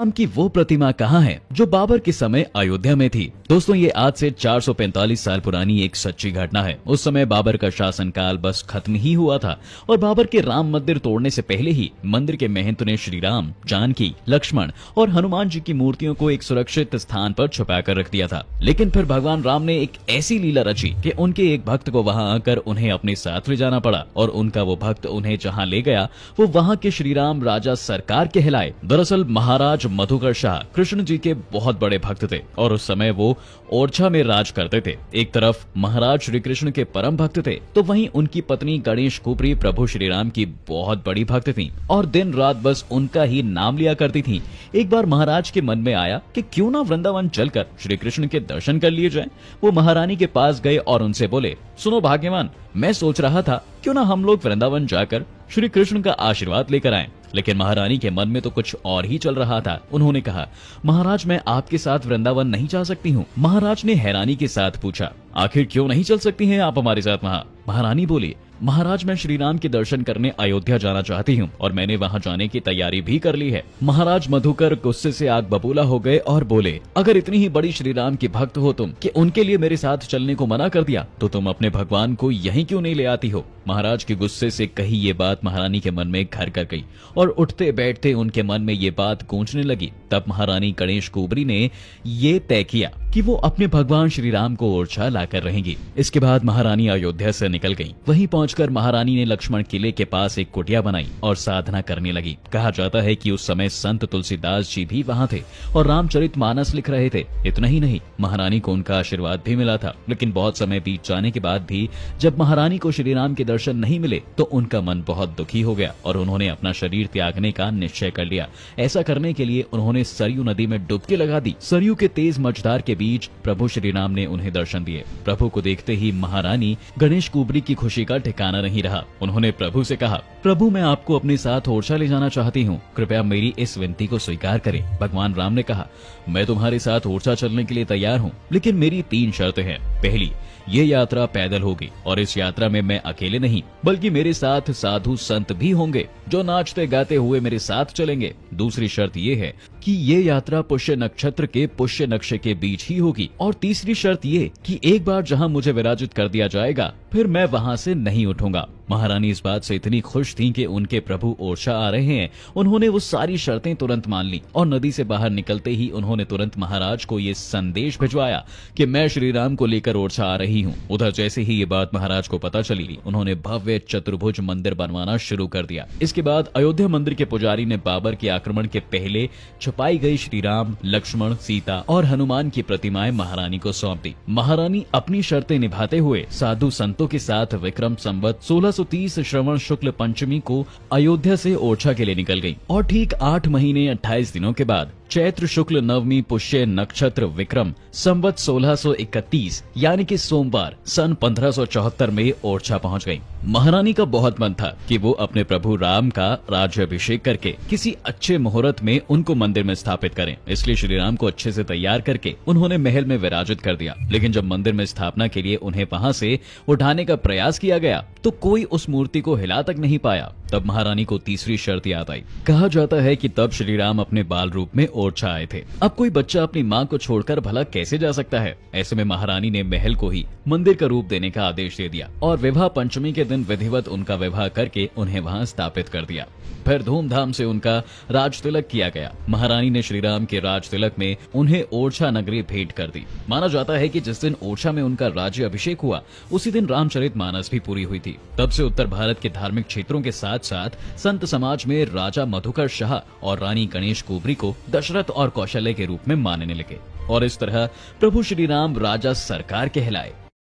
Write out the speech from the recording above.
राम की वो प्रतिमा कहाँ है जो बाबर के समय अयोध्या में थी दोस्तों ये आज से 445 साल पुरानी एक सच्ची घटना है उस समय बाबर का शासनकाल बस खत्म ही हुआ था और बाबर के राम मंदिर तोड़ने से पहले ही मंदिर के महंत ने श्री राम जानकी लक्ष्मण और हनुमान जी की मूर्तियों को एक सुरक्षित स्थान पर छुपा कर रख दिया था लेकिन फिर भगवान राम ने एक ऐसी लीला रची की उनके एक भक्त को वहाँ आकर उन्हें अपने साथ ले जाना पड़ा और उनका वो भक्त उन्हें जहाँ ले गया वो वहाँ के श्री राम राजा सरकार कहलाए दरअसल महाराज मधुकर शाह कृष्ण जी के बहुत बड़े भक्त थे और उस समय वो ओरछा में राज करते थे एक तरफ महाराज श्री कृष्ण के परम भक्त थे तो वहीं उनकी पत्नी गणेश कुपरी प्रभु श्री राम की बहुत बड़ी भक्त थी और दिन रात बस उनका ही नाम लिया करती थी एक बार महाराज के मन में आया कि क्यों ना वृंदावन चलकर श्री कृष्ण के दर्शन कर लिए जाए वो महारानी के पास गए और उनसे बोले सुनो भाग्यवान मैं सोच रहा था क्यों ना हम लोग वृंदावन जाकर श्री कृष्ण का आशीर्वाद लेकर आए लेकिन महारानी के मन में तो कुछ और ही चल रहा था उन्होंने कहा महाराज मैं आपके साथ वृंदावन नहीं जा सकती हूँ महाराज ने हैरानी के साथ पूछा आखिर क्यों नहीं चल सकती हैं आप हमारे साथ वहाँ महारानी बोली महाराज मैं श्री राम के दर्शन करने अयोध्या जाना चाहती हूँ और मैंने वहाँ जाने की तैयारी भी कर ली है महाराज मधुकर गुस्से से आग बबूला हो गए और बोले अगर इतनी ही बड़ी श्री राम की भक्त हो तुम कि उनके लिए मेरे साथ चलने को मना कर दिया तो तुम अपने भगवान को यही क्यों नहीं ले आती हो महाराज के गुस्से से कही ये बात महारानी के मन में घर कर गई और उठते बैठते उनके मन में ये बात गूंजने लगी तब महारानी गणेश कुबरी ने ये तय किया कि वो अपने भगवान श्री राम को ओरछा लाकर रहेंगी इसके बाद महारानी अयोध्या से निकल गयी वहीं पहुंचकर महारानी ने लक्ष्मण किले के पास एक कुटिया बनाई और साधना करने लगी कहा जाता है कि उस समय संत तुलसीदास जी भी वहाँ थे और रामचरित मानस लिख रहे थे इतना ही नहीं महारानी को उनका आशीर्वाद भी मिला था लेकिन बहुत समय बीत जाने के बाद भी जब महारानी को श्री राम के दर्शन नहीं मिले तो उनका मन बहुत दुखी हो गया और उन्होंने अपना शरीर त्यागने का निश्चय कर लिया ऐसा करने के लिए उन्होंने सरयू नदी में डुबकी लगा दी सरयू के तेज मझदार के बीच प्रभु श्री राम ने उन्हें दर्शन दिए प्रभु को देखते ही महारानी गणेश कुबरी की खुशी का ठिकाना नहीं रहा उन्होंने प्रभु से कहा प्रभु मैं आपको अपने साथ ओरछा ले जाना चाहती हूँ कृपया मेरी इस विनती को स्वीकार करें भगवान राम ने कहा मैं तुम्हारे साथ ओरछा चलने के लिए तैयार हूँ लेकिन मेरी तीन शर्तें हैं पहली ये यात्रा पैदल होगी और इस यात्रा में मैं अकेले नहीं बल्कि मेरे साथ साधु संत भी होंगे जो नाचते गाते हुए मेरे साथ चलेंगे दूसरी शर्त ये है कि ये यात्रा पुष्य नक्षत्र के पुष्य नक्शे के बीच ही होगी और तीसरी शर्त ये कि एक बार जहां मुझे विराजित कर दिया जाएगा फिर मैं वहां से नहीं उठूंगा महारानी इस बात से इतनी खुश थी कि उनके प्रभु ओरछा आ रहे हैं उन्होंने वो सारी शर्तें तुरंत मान ली और नदी से बाहर निकलते ही उन्होंने तुरंत महाराज को ये संदेश भिजवाया कि मैं श्री राम को लेकर ओरछा आ रही हूँ उधर जैसे ही ये बात महाराज को पता चली उन्होंने भव्य चतुर्भुज मंदिर बनवाना शुरू कर दिया इसके बाद अयोध्या मंदिर के पुजारी ने बाबर के आक्रमण के पहले छपाई गई श्री राम लक्ष्मण सीता और हनुमान की प्रतिमाएं महारानी को सौंप दी महारानी अपनी शर्तें निभाते हुए साधु संत संतों के साथ विक्रम संवत 1630 श्रवण शुक्ल पंचमी को अयोध्या से ओरछा के लिए निकल गयी और ठीक आठ महीने अट्ठाईस दिनों के बाद चैत्र शुक्ल नवमी पुष्य नक्षत्र विक्रम संवत 1631 यानी कि सोमवार सन 1574 में ओरछा पहुंच गई महारानी का बहुत मन था कि वो अपने प्रभु राम का राज्यभिषेक करके किसी अच्छे मुहूर्त में उनको मंदिर में स्थापित करें इसलिए श्री राम को अच्छे से तैयार करके उन्होंने महल में विराजित कर दिया लेकिन जब मंदिर में स्थापना के लिए उन्हें वहाँ से उठाने का प्रयास किया गया तो कोई उस मूर्ति को हिला तक नहीं पाया तब महारानी को तीसरी शर्त याद आई कहा जाता है कि तब श्री राम अपने बाल रूप में ओरछा आए थे अब कोई बच्चा अपनी माँ को छोड़कर भला कैसे जा सकता है ऐसे में महारानी ने महल को ही मंदिर का रूप देने का आदेश दे दिया और विवाह पंचमी के दिन विधिवत उनका विवाह करके उन्हें वहाँ स्थापित कर दिया फिर धूमधाम से उनका राज तिलक किया गया महारानी ने श्री राम के राज तिलक में उन्हें ओरछा नगरी भेंट कर दी माना जाता है कि जिस दिन ओरछा में उनका राज्य अभिषेक हुआ उसी दिन रामचरित मानस भी पूरी हुई थी तब से उत्तर भारत के धार्मिक क्षेत्रों के साथ साथ साथ संत समाज में राजा मधुकर शाह और रानी गणेश कोबरी को दशरथ और कौशल्य के रूप में मानने लगे और इस तरह प्रभु श्री राम राजा सरकार कहलाए